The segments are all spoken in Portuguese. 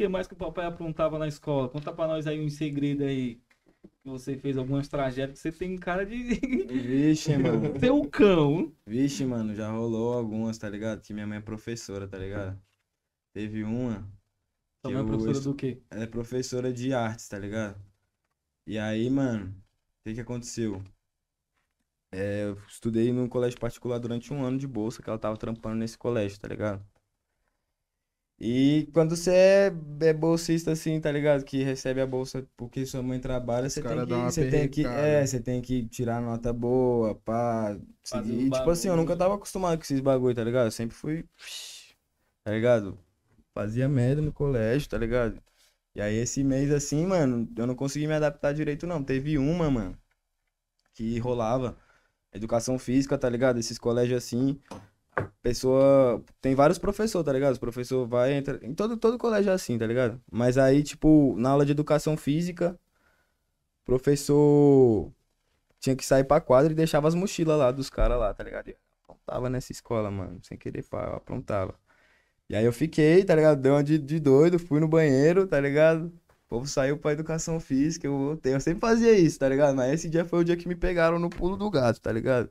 que mais que o papai aprontava na escola? Conta pra nós aí um segredo aí. Que você fez algumas tragédias que você tem cara de. Vixe, mano. Tem um cão. Vixe, mano, já rolou algumas, tá ligado? Que minha mãe é professora, tá ligado? Teve uma. Sua mãe é professora do quê? Ela é professora de artes, tá ligado? E aí, mano, o que que aconteceu? É, eu estudei num colégio particular durante um ano de bolsa, que ela tava trampando nesse colégio, tá ligado? E quando você é, bolsista, assim, tá ligado? Que recebe a bolsa porque sua mãe trabalha, você tem que. Você tem que, é, você tem que tirar nota boa, pá. e, um tipo assim, eu nunca tava acostumado com esses bagulho, tá ligado? Eu sempre fui. Tá ligado? Fazia merda no colégio, tá ligado? E aí esse mês, assim, mano, eu não consegui me adaptar direito, não. Teve uma, mano, que rolava. Educação física, tá ligado? Esses colégios assim pessoa. Tem vários professores, tá ligado? O professor vai, entra. Em todo, todo colégio é assim, tá ligado? Mas aí, tipo, na aula de educação física, o professor tinha que sair pra quadra e deixava as mochilas lá dos caras lá, tá ligado? Eu aprontava nessa escola, mano. Sem querer, pá, eu aprontava. E aí eu fiquei, tá ligado? Deu uma de, de doido, fui no banheiro, tá ligado? O povo saiu pra educação física, eu voltei. Eu sempre fazia isso, tá ligado? Mas esse dia foi o dia que me pegaram no pulo do gato, tá ligado?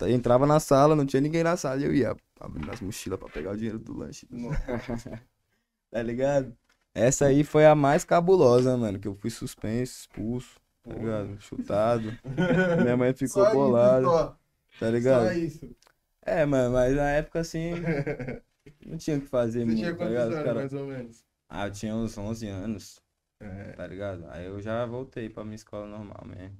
Eu entrava na sala, não tinha ninguém na sala, eu ia abrindo as mochilas pra pegar o dinheiro do lanche. tá ligado? Essa aí foi a mais cabulosa, mano, que eu fui suspenso, expulso, tá ligado? Chutado. Minha mãe ficou só bolada. Isso, tá ligado? Só isso. É, mano, mas na época assim. Não tinha o que fazer Você muito, tinha tá ligado? Anos, cara... mais ou menos? Ah, eu tinha uns 11 anos. É. Tá ligado? Aí eu já voltei pra minha escola normal mesmo.